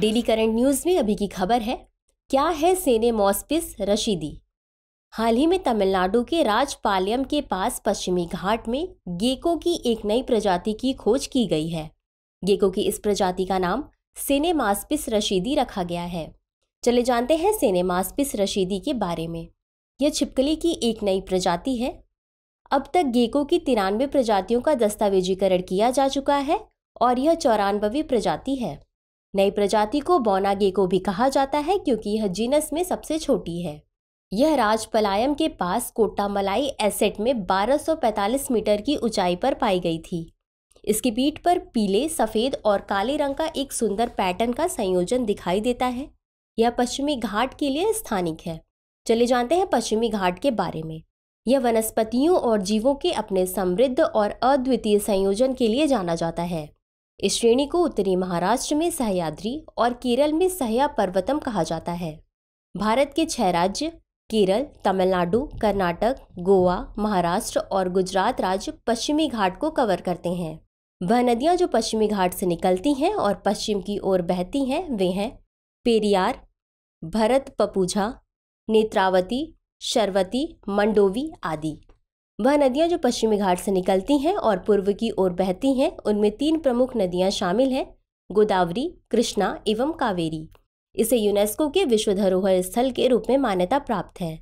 daily current news में अभी की खबर है क्या है सेने मॉस्पिस रशीदी हाल ही में तमिलनाडु के राजपालयम के पास पश्चिमी घाट में गेको की एक नई प्रजाति की खोज की गई है गेको की इस प्रजाति का नाम सेने मास्पिस रशीदी रखा गया है चले जानते हैं सेने मास्पिस रशीदी के बारे में यह छिपकली की एक नई प्रजाति है अब तक गेको की तिरानवे प्रजातियों का दस्तावेजीकरण किया जा चुका है और यह चौरानबेवी प्रजाति है नई प्रजाति को को भी कहा जाता है क्योंकि यह जीनस में सबसे छोटी है यह राजपलायम के पास कोटामलाई एसेट में 1245 मीटर की ऊंचाई पर पाई गई थी इसकी पीठ पर पीले सफ़ेद और काले रंग का एक सुंदर पैटर्न का संयोजन दिखाई देता है यह पश्चिमी घाट के लिए स्थानिक है चले जानते हैं पश्चिमी घाट के बारे में यह वनस्पतियों और जीवों के अपने समृद्ध और अद्वितीय संयोजन के लिए जाना जाता है इस श्रेणी को उत्तरी महाराष्ट्र में सहयाद्री और केरल में सहया पर्वतम कहा जाता है भारत के छह राज्य केरल तमिलनाडु कर्नाटक गोवा महाराष्ट्र और गुजरात राज्य पश्चिमी घाट को कवर करते हैं वह नदियां जो पश्चिमी घाट से निकलती हैं और पश्चिम की ओर बहती हैं वे हैं पेरियार भरत पपूझा नेत्रावती शर्वती मंडोवी आदि वह नदियां जो पश्चिमी घाट से निकलती हैं और पूर्व की ओर बहती हैं उनमें तीन प्रमुख नदियां शामिल हैं गोदावरी कृष्णा एवं कावेरी इसे यूनेस्को के विश्व धरोहर स्थल के रूप में मान्यता प्राप्त है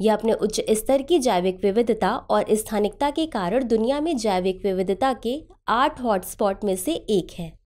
यह अपने उच्च स्तर की जैविक विविधता और स्थानिकता के कारण दुनिया में जैविक विविधता के आठ हॉटस्पॉट में से एक है